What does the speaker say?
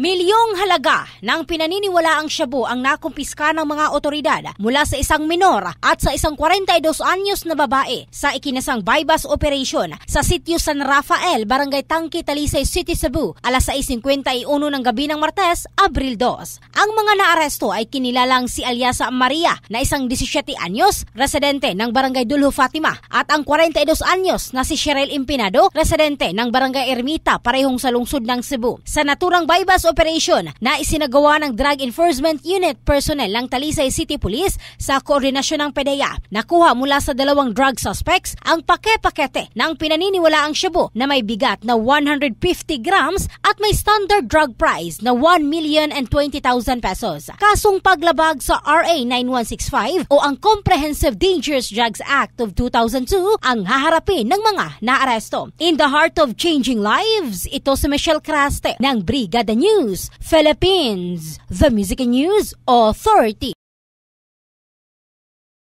Milyong halaga ng pinaniniwalaang shabu ang nakumpiska ng mga otoridad mula sa isang minor at sa isang 42 anyos na babae sa ikinasang bypass operation sa sitio San Rafael, Barangay Tangki, Talisay City, Cebu, alas 6.51 ng gabi ng Martes, Abril 2. Ang mga naaresto ay kinilalang si Aliasa Maria na isang 17 anyos, residente ng Barangay Dulho Fatima at ang 42 anyos na si Cheryl Impinado, residente ng Barangay Ermita, parehong sa lungsod ng Cebu. Sa naturang bypass operation na isinagawa ng Drug Enforcement Unit personnel ng Talisay City Police sa koordinasyon ng PDEA. Nakuha mula sa dalawang drug suspects ang pake-pakete ng pinaniniwalaang shabu na may bigat na 150 grams at may standard drug price na 1 million and 20,000 pesos. Kasong paglabag sa RA 9165 o ang Comprehensive Dangerous Drugs Act of 2002 ang haharapin ng mga naaresto. In the heart of changing lives, ito si Michelle Craste ng Brigada News News, Philippines, the Music News Authority.